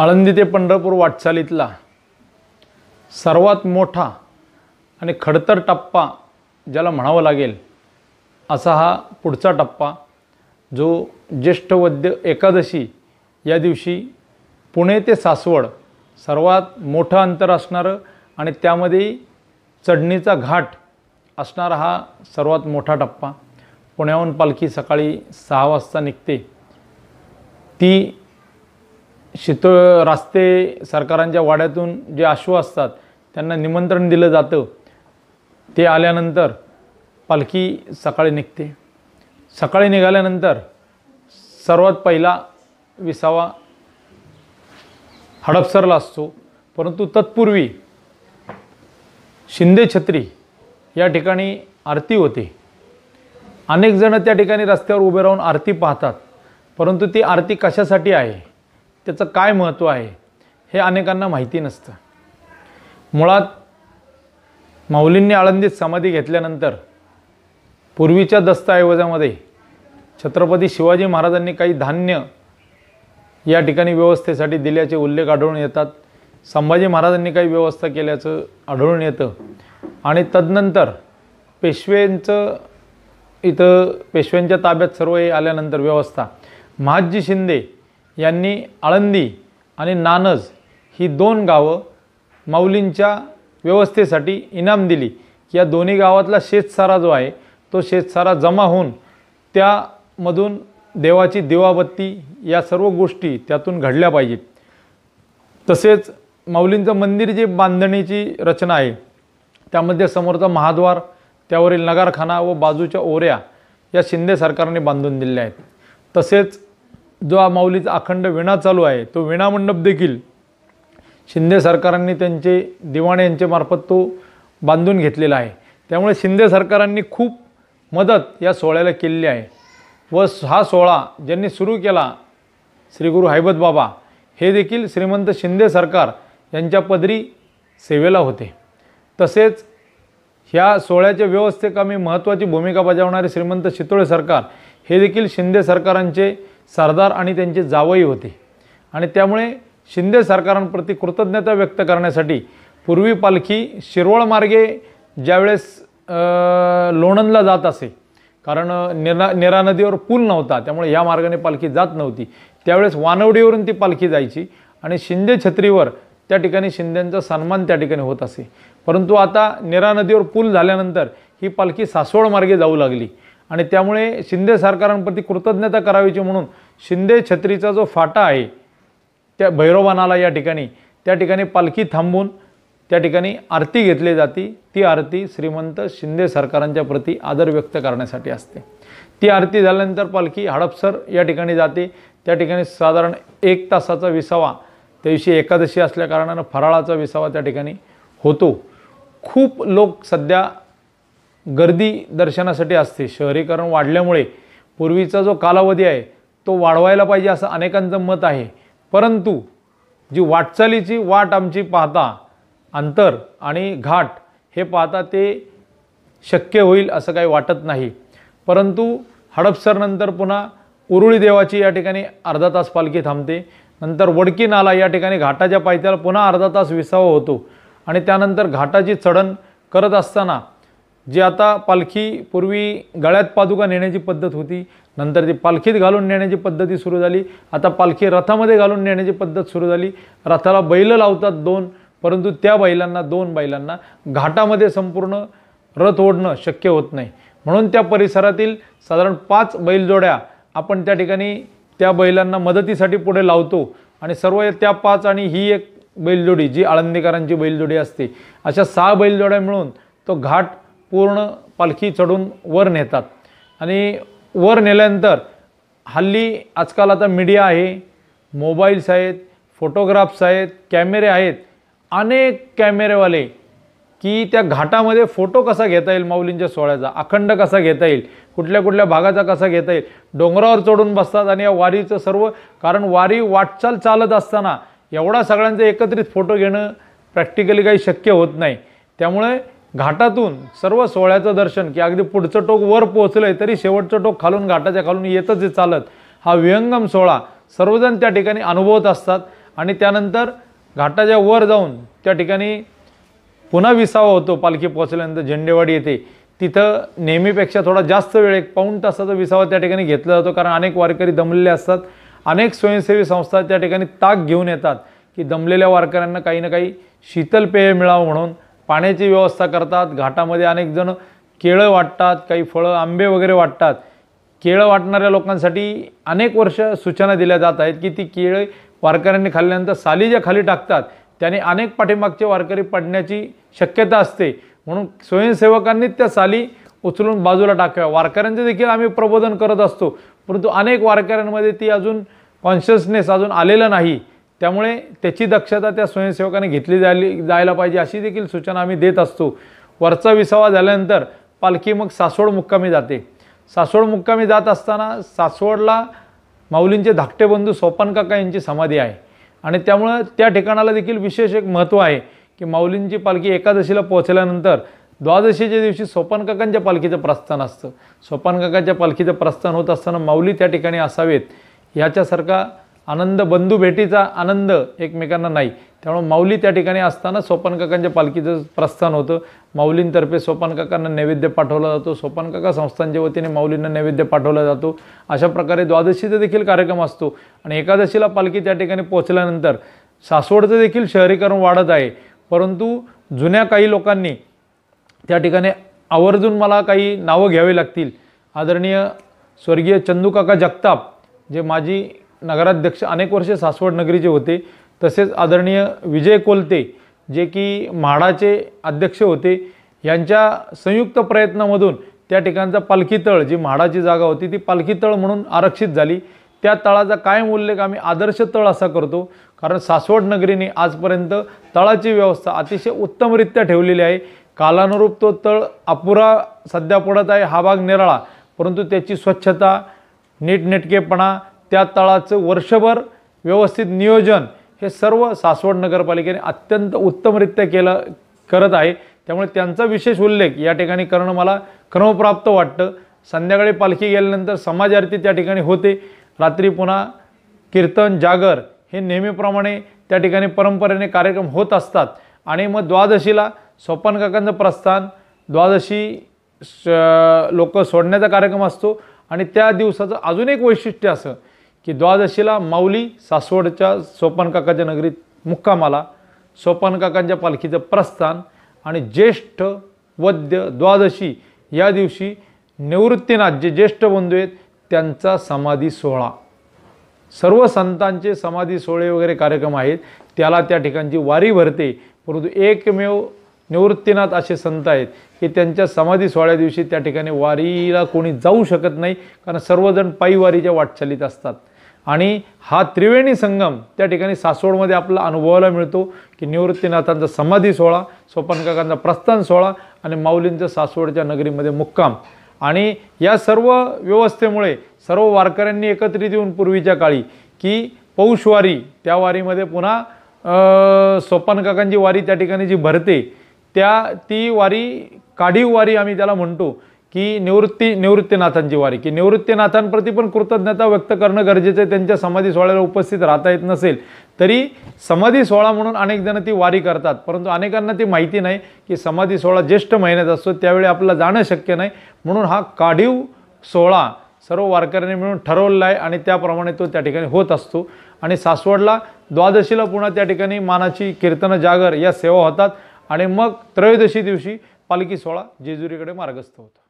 आळंदी ते पंढरपूर वाटचालीतला सर्वात मोठा आणि खडतर टप्पा ज्याला म्हणावं लागेल असा हा पुढचा टप्पा जो ज्येष्ठ वद्य एकादशी या दिवशी पुणे ते सासवड सर्वात मोठं अंतर असणारं आणि त्यामध्ये चढणीचा घाट असणारा हा सर्वात मोठा टप्पा पुण्याहून पालखी सकाळी सहा वाजता निघते ती शीतळ रस्ते सरकारांच्या वाड्यातून जे अश्व असतात त्यांना निमंत्रण दिलं जातं ते आल्यानंतर पालखी सकाळी निघते सकाळी निघाल्यानंतर सर्वात पहिला विसावा हडपसरला असतो परंतु तत्पूर्वी शिंदे छत्री या ठिकाणी आरती होते अनेकजणं त्या ठिकाणी रस्त्यावर उभे राहून आरती पाहतात परंतु ती आरती कशासाठी आहे त्याचं काय महत्त्व आहे हे अनेकांना माहिती नसतं मुळात माऊलींनी आळंदीत समाधी घेतल्यानंतर पूर्वीच्या दस्तऐवजामध्ये छत्रपती शिवाजी महाराजांनी काही धान्य या ठिकाणी व्यवस्थेसाठी दिल्याचे उल्लेख आढळून येतात संभाजी महाराजांनी काही व्यवस्था केल्याचं आढळून येतं आणि तदनंतर पेशव्यांचं इथं पेशव्यांच्या ताब्यात सर्व हे आल्यानंतर व्यवस्था महाजी शिंदे यांनी आळंदी आणि नानज ही दोन गावं माऊलींच्या व्यवस्थेसाठी इनाम दिली या दोन्ही गावातला शेतसारा जो आहे तो शेतसारा जमा होऊन त्यामधून देवाची दिवाबत्ती या सर्व गोष्टी त्यातून घडल्या पाहिजेत तसेच माऊलींचं मंदिर जी बांधणीची रचना आहे त्यामध्ये समोरचा महाद्वार त्यावरील नगारखाना व बाजूच्या ओऱ्या या शिंदे सरकारने बांधून दिल्या आहेत तसेच जो माऊलीचा अखंड विणा चालू आहे तो विणा मंडप देखील शिंदे सरकारांनी त्यांचे दिवाणे यांच्यामार्फत तो बांधून घेतलेला आहे त्यामुळे शिंदे सरकारांनी खूप मदत या सोहळ्याला केलेली आहे व हा सोहळा ज्यांनी सुरू केला श्री गुरु हैबत बाबा हे देखील श्रीमंत शिंदे सरकार यांच्या पदरी सेवेला होते तसेच ह्या सोहळ्याच्या व्यवस्थेकामी महत्त्वाची भूमिका बजावणारे श्रीमंत शितोळे सरकार हे देखील शिंदे सरकारांचे सरदार आणि त्यांचे जावई होते आणि त्यामुळे शिंदे सरकारांप्रती कृतज्ञता व्यक्त करण्यासाठी पूर्वी पालखी शिरोळ मार्गे ज्यावेळेस लोणंदला जात असे कारण निरा निरा नदीवर पूल नव्हता त्यामुळे या मार्गाने पालखी जात नव्हती त्यावेळेस वानवडीवरून ती पालखी जायची आणि शिंदे छत्रीवर त्या ठिकाणी शिंदेंचा सन्मान त्या ठिकाणी होत असे परंतु आता निरा नदीवर पूल झाल्यानंतर ही पालखी सासवड मार्गे जाऊ लागली आणि त्यामुळे शिंदे सरकारांप्रती कृतज्ञता करावीची म्हणून शिंदे छत्रीचा जो फाटा आहे त्या भैरवबाणाला या ठिकाणी त्या ठिकाणी पालखी थांबून त्या ठिकाणी आरती घेतली जाते ती आरती श्रीमंत शिंदे सरकारांच्या प्रती आदर व्यक्त करण्यासाठी असते ती आरती झाल्यानंतर पालखी हडपसर या ठिकाणी जाते त्या ठिकाणी साधारण एक तासाचा विसावा त्या दिवशी एकादशी असल्याकारणानं फराळाचा विसावा त्या ठिकाणी होतो खूप लोक सध्या गर्दी दर्शनासाठी असते शहरीकरण वाढल्यामुळे पूर्वीचा जो कालावधी आहे तो वाढवायला पाहिजे असं अनेकांचं मत आहे परंतु जी वाटचालीची वाट आमची पाहता अंतर आणि घाट हे पाहता ते शक्य होईल असं काही वाटत नाही परंतु हडपसरनंतर पुन्हा उरुळी देवाची या ठिकाणी अर्धा तास पालखी थांबते नंतर वडकी नाला या ठिकाणी घाटाच्या पायथ्याला पुन्हा अर्धा तास विसावा होतो आणि त्यानंतर घाटाची चढण करत असताना जे आता पालखी पूर्वी गळ्यात पादुका नेण्याची पद्धत होती नंतर ती पालखीत घालून नेण्याची पद्धती सुरू झाली आता पालखी रथामध्ये घालून नेण्याची पद्धत सुरू झाली रथाला बैल लावतात दोन परंतु त्या बैलांना दोन बैलांना घाटामध्ये संपूर्ण रथ ओढणं शक्य होत नाही म्हणून त्या परिसरातील साधारण पाच बैलजोड्या आपण त्या ठिकाणी त्या बैलांना मदतीसाठी पुढे लावतो आणि सर्व त्या पाच आणि ही एक बैलजोडी जी आळंदीकरांची बैलजोडी असते अशा सहा बैलजोड्या मिळून तो घाट पूर्ण पालखी चढून वर नेतात आणि वर नेल्यानंतर हल्ली आजकाल आता मीडिया आहे मोबाईल्स आहेत फोटोग्राफ्स आहेत कॅमेरे आहेत अनेक कॅमेरेवाले की त्या घाटामध्ये फोटो कसा घेता येईल माऊलींच्या सोहळ्याचा अखंड कसा घेता येईल कुठल्या कुठल्या भागाचा कसा घेता येईल डोंगरावर चढून बसतात आणि या वारीचं सर्व कारण वारी वाटचाल चालत असताना एवढा सगळ्यांचा एकत्रित फोटो घेणं प्रॅक्टिकली काही शक्य होत नाही त्यामुळे घाटातून सर्व सोहळ्याचं दर्शन की अगदी पुढचं टोक वर पोहोचलं आहे तरी शेवटचं टोक खालून घाटाच्या खालून येतच चालत हा विहंगम सोहळा सर्वजण त्या ठिकाणी अनुभवत असतात आणि त्यानंतर घाटाच्या वर जाऊन त्या ठिकाणी पुन्हा विसावा होतो पालखी पोहोचल्यानंतर झेंडेवाडी येते तिथं नेहमीपेक्षा थोडा जास्त वेळ एक पाऊण तासाचा विसावा त्या ठिकाणी घेतला जातो कारण अनेक वारकरी दमलेले असतात अनेक स्वयंसेवी संस्था त्या ठिकाणी ताक घेऊन येतात की दमलेल्या वारकऱ्यांना काही ना काही शीतल पेय मिळावं म्हणून पाण्याची व्यवस्था करतात घाटामध्ये अनेक जण केळं वाटतात काही फळं आंबे वगैरे वाटतात केळं वाटणाऱ्या लोकांसाठी अनेक वर्ष सूचना दिल्या जात आहेत की ती केळं वारकऱ्यांनी खाल्ल्यानंतर साली ज्या खाली टाकतात त्याने अनेक पाठीमागचे वारकरी पडण्याची शक्यता असते म्हणून स्वयंसेवकांनीच त्या साली उचलून बाजूला टाकाव्या वारकऱ्यांचं देखील आम्ही प्रबोधन करत असतो परंतु अनेक वारकऱ्यांमध्ये ती अजून कॉन्शियसनेस अजून आलेलं नाही त्यामुळे त्याची दक्षता त्या स्वयंसेवकाने घेतली जायली जायला पाहिजे अशी देखील सूचना आम्ही देत असतो वरचा विसावा झाल्यानंतर पालखी मग सासवड मुक्कामी जाते सासवड मुक्कामी जात असताना सासवडला माऊलींचे धाकटे बंधू सोपान काका यांची समाधी आहे आणि त्यामुळं त्या ठिकाणाला देखील विशेष एक महत्त्व आहे की माऊलींची पालखी एकादशीला पोहोचल्यानंतर द्वादशीच्या दिवशी सोपान काकांच्या पालखीचं प्रस्थान असतं सोपान काकांच्या पालखीचं प्रस्थान होत असताना माऊली त्या ठिकाणी असावेत ह्याच्यासारखा आनंद बंधू भेटीचा आनंद एकमेकांना नाही त्यामुळे माऊली त्या ठिकाणी असताना काकांच्या पालखीचं प्रस्थान होतं माऊलींतर्फे काकांना नैवेद्य पाठवला जातो काका संस्थांच्या वतीने माऊलींना नैवेद्य पाठवला जातो अशा प्रकारे द्वादशीचा देखील कार्यक्रम असतो आणि एकादशीला पालखी त्या ठिकाणी पोहोचल्यानंतर सासवडचं देखील शहरीकरण वाढत आहे परंतु जुन्या काही लोकांनी त्या ठिकाणी आवर्जून मला काही नावं घ्यावी लागतील आदरणीय स्वर्गीय काका जगताप जे माझी नगराध्यक्ष अनेक वर्षे सासवड नगरीचे होते तसेच आदरणीय विजय कोलते जे की म्हाडाचे अध्यक्ष होते यांच्या संयुक्त प्रयत्नामधून त्या ठिकाणचा पालखी तळ जी म्हाडाची जागा होती ती पालखी तळ म्हणून आरक्षित झाली त्या तळाचा कायम उल्लेख आम्ही आदर्श तळ असा करतो कारण सासवड नगरीने आजपर्यंत तळाची व्यवस्था अतिशय उत्तमरित्या ठेवलेली आहे कालानुरूप तो तळ अपुरा सध्या पडत आहे हा भाग निराळा परंतु त्याची स्वच्छता नीटनेटकेपणा त्या तळाचं वर्षभर व्यवस्थित नियोजन हे सर्व सासवड नगरपालिकेने अत्यंत उत्तमरित्या केलं करत आहे त्यामुळे त्यांचा विशेष उल्लेख या ठिकाणी करणं मला क्रमप्राप्त वाटतं संध्याकाळी पालखी गेल्यानंतर समाज आरती त्या ठिकाणी होते रात्री पुन्हा कीर्तन जागर हे नेहमीप्रमाणे त्या ठिकाणी परंपरेने कार्यक्रम होत असतात आणि मग द्वादशीला स्वपन काकांचं प्रस्थान द्वादशी लोकं लोक सोडण्याचा कार्यक्रम असतो आणि त्या दिवसाचं अजून एक वैशिष्ट्य असं की द्वादशीला माऊली सासवडच्या सोपानकाकाच्या नगरीत मुक्कामाला सोपानकाकांच्या पालखीचं प्रस्थान आणि ज्येष्ठ वद्य द्वादशी या दिवशी निवृत्तीनाथ जे ज्येष्ठ बंधू आहेत त्यांचा समाधी सोहळा सर्व संतांचे समाधी सोहळे वगैरे कार्यक्रम आहेत त्याला त्या ठिकाणची वारी भरते परंतु एकमेव निवृत्तीनाथ असे संत आहेत की त्यांच्या समाधी सोहळ्या दिवशी त्या ठिकाणी वारीला कोणी जाऊ शकत नाही कारण सर्वजण पायी वारीच्या वाटचालीत असतात आणि हा त्रिवेणी संगम त्या ठिकाणी सासवडमध्ये आपला अनुभवायला मिळतो की निवृत्तीनाथांचा समाधी सोहळा सोपानकाकांचा प्रस्थान सोहळा आणि माऊलींचा सासवडच्या नगरीमध्ये मुक्काम आणि या सर्व व्यवस्थेमुळे सर्व वारकऱ्यांनी एकत्रित येऊन पूर्वीच्या काळी की पौषवारी त्या वारीमध्ये पुन्हा सोपानकाकांची वारी त्या ठिकाणी जी भरते त्या ती वारी काढीव वारी आम्ही त्याला म्हणतो की निवृत्ती निवृत्तीनाथांची वारी की निवृत्तीनाथांप्रती पण कृतज्ञता व्यक्त करणं गरजेचं आहे त्यांच्या समाधी सोहळ्याला उपस्थित राहता येत नसेल तरी समाधी सोहळा म्हणून अनेक जण ती वारी करतात परंतु अनेकांना ती माहिती नाही की समाधी सोहळा ज्येष्ठ महिन्यात असतो त्यावेळी आपलं जाणं शक्य नाही म्हणून हा काढीव सोहळा सर्व वारकऱ्यांनी मिळून ठरवलेला आहे आणि त्याप्रमाणे तो त्या ठिकाणी होत असतो आणि सासवडला द्वादशीला पुन्हा त्या ठिकाणी मानाची कीर्तन जागर या सेवा होतात आणि मग त्रयोदशी दिवशी पालखी सोहळा जेजुरीकडे मार्गस्थ होतो